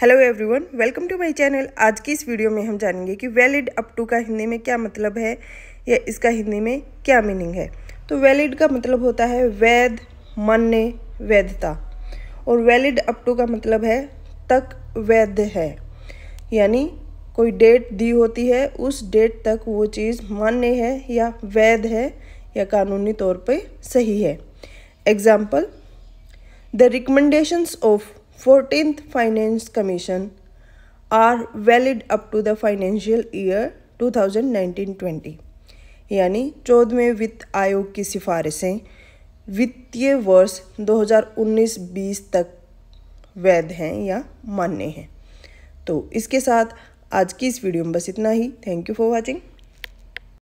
hello everyone welcome to my channel आज की इस वीडियो में हम जानेंगे कि वैलिड अप टू का हिंदी में क्या मतलब है या इसका हिंदी में क्या मीनिंग है तो वैलिड का मतलब होता है वैध मान्य वैधता और वैलिड अप टू का मतलब है तक वैध है यानी कोई डेट दी होती है उस डेट तक वो चीज़ मान्य है या वैध है या कानूनी तौर पर सही है example the recommendations of 14th Finance Commission are valid up to the financial year 2019-20 यानी चौदहवें वित्त आयोग की सिफारिशें वित्तीय वर्ष 2019-20 तक वैध हैं या मान्य हैं तो इसके साथ आज की इस वीडियो में बस इतना ही थैंक यू फॉर वॉचिंग